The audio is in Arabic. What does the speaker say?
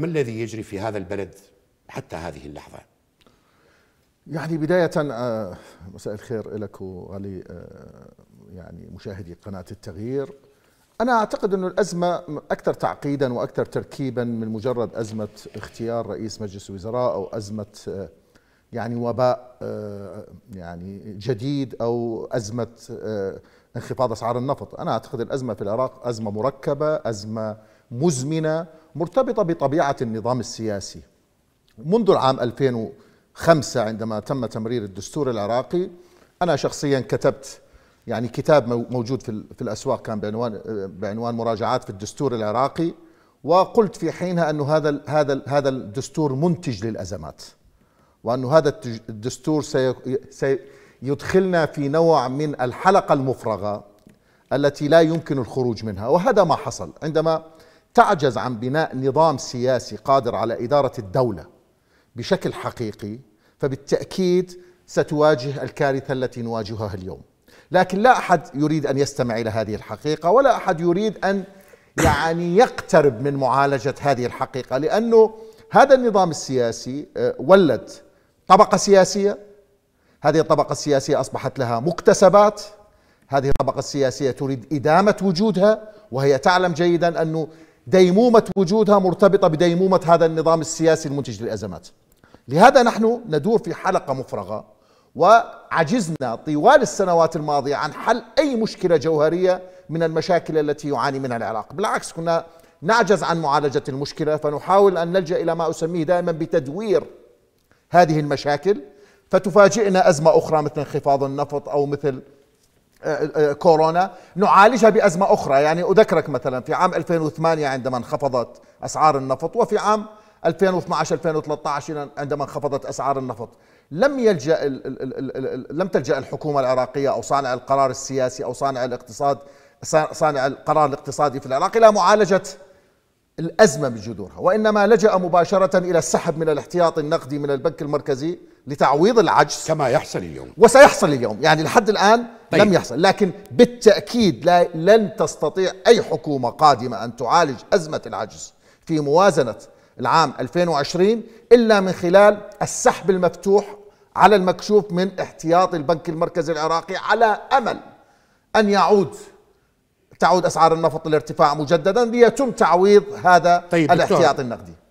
ما الذي يجري في هذا البلد حتى هذه اللحظة؟ يعني بداية آه، مساء الخير لك وعلي آه، يعني مشاهدي قناة التغيير أنا أعتقد أن الأزمة أكثر تعقيدا وأكثر تركيبا من مجرد أزمة اختيار رئيس مجلس الوزراء أو أزمة آه، يعني وباء يعني جديد أو أزمة انخفاض أسعار النفط أنا أعتقد الأزمة في العراق أزمة مركبة أزمة مزمنة مرتبطة بطبيعة النظام السياسي منذ العام 2005 عندما تم تمرير الدستور العراقي أنا شخصيا كتبت يعني كتاب موجود في الأسواق كان بعنوان بعنوان مراجعات في الدستور العراقي وقلت في حينها أن هذا هذا هذا الدستور منتج للأزمات وأن هذا الدستور سيدخلنا في نوع من الحلقة المفرغة التي لا يمكن الخروج منها وهذا ما حصل عندما تعجز عن بناء نظام سياسي قادر على إدارة الدولة بشكل حقيقي فبالتأكيد ستواجه الكارثة التي نواجهها اليوم لكن لا أحد يريد أن يستمع إلى هذه الحقيقة ولا أحد يريد أن يعني يقترب من معالجة هذه الحقيقة لأنه هذا النظام السياسي آه، ولد طبقة سياسية هذه الطبقة السياسية أصبحت لها مكتسبات هذه الطبقة السياسية تريد إدامة وجودها وهي تعلم جيدا أنه ديمومة وجودها مرتبطة بديمومة هذا النظام السياسي المنتج للأزمات لهذا نحن ندور في حلقة مفرغة وعجزنا طوال السنوات الماضية عن حل أي مشكلة جوهرية من المشاكل التي يعاني منها العراق بالعكس كنا نعجز عن معالجة المشكلة فنحاول أن نلجأ إلى ما أسميه دائما بتدوير هذه المشاكل فتفاجئنا أزمة أخرى مثل انخفاض النفط أو مثل آه، آه، كورونا نعالجها بأزمة أخرى يعني أذكرك مثلا في عام 2008 عندما انخفضت أسعار النفط وفي عام 2012 2013 عندما انخفضت أسعار النفط لم يلجأ الـ الـ الـ الـ الـ لم تلجأ الحكومة العراقية أو صانع القرار السياسي أو صانع الاقتصاد صانع القرار الاقتصادي في العراق إلى معالجة الأزمة بجذورها وإنما لجأ مباشرة إلى السحب من الاحتياط النقدي من البنك المركزي لتعويض العجز كما يحصل اليوم وسيحصل اليوم يعني لحد الآن طيب. لم يحصل لكن بالتأكيد لا لن تستطيع أي حكومة قادمة أن تعالج أزمة العجز في موازنة العام 2020 إلا من خلال السحب المفتوح على المكشوف من احتياط البنك المركزي العراقي على أمل أن يعود تعود أسعار النفط للارتفاع مجددا ليتم تعويض هذا طيب الاحتياط النقدي